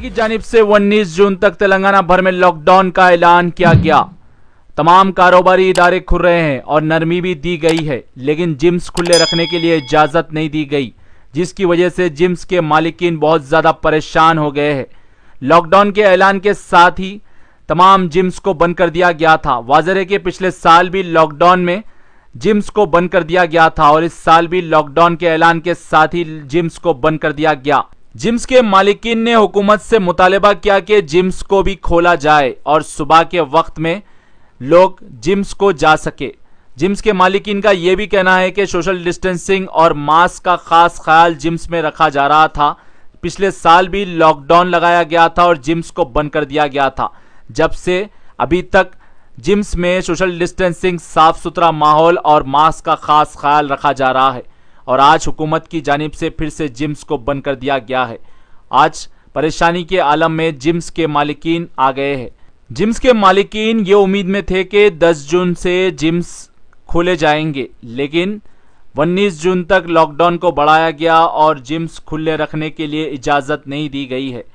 की जानिब से 19 जून तक तेलंगाना भर में लॉकडाउन का ऐलान किया गया तमाम कारोबारी इदारे खुल रहे हैं और नरमी भी दी गई है लेकिन जिम्स खुले रखने के लिए इजाज़त नहीं दी गई जिसकी वजह से जिम्स के मालिकीन बहुत ज़्यादा परेशान हो गए हैं लॉकडाउन के ऐलान के साथ ही तमाम जिम्स को बंद कर दिया गया था वाजरे है कि पिछले साल भी लॉकडाउन में जिम्स को बंद कर दिया गया था और इस साल भी लॉकडाउन के ऐलान के साथ ही जिम्स को बंद कर दिया गया जिम्स के मालिकीन ने हुकूमत से मुतालबा किया कि जिम्स को भी खोला जाए और सुबह के वक्त में लोग जिम्स को जा सके जिम्स के मालिकीन का यह भी कहना है कि सोशल डिस्टेंसिंग और मास्क का खास ख्याल जिम्स में रखा जा रहा था पिछले साल भी लॉकडाउन लगाया गया था और जिम्स को बंद कर दिया गया था जब से अभी तक जिम्स में सोशल डिस्टेंसिंग साफ सुथरा माहौल और मास्क का खास ख्याल रखा जा रहा है और आज हुकूमत की जानब से फिर से जिम्स को बंद कर दिया गया है आज परेशानी के आलम में जिम्स के मालिकीन आ गए हैं जिम्स के मालिकीन ये उम्मीद में थे कि 10 जून से जिम्स खोले जाएंगे लेकिन 19 जून तक लॉकडाउन को बढ़ाया गया और जिम्स खुले रखने के लिए इजाज़त नहीं दी गई है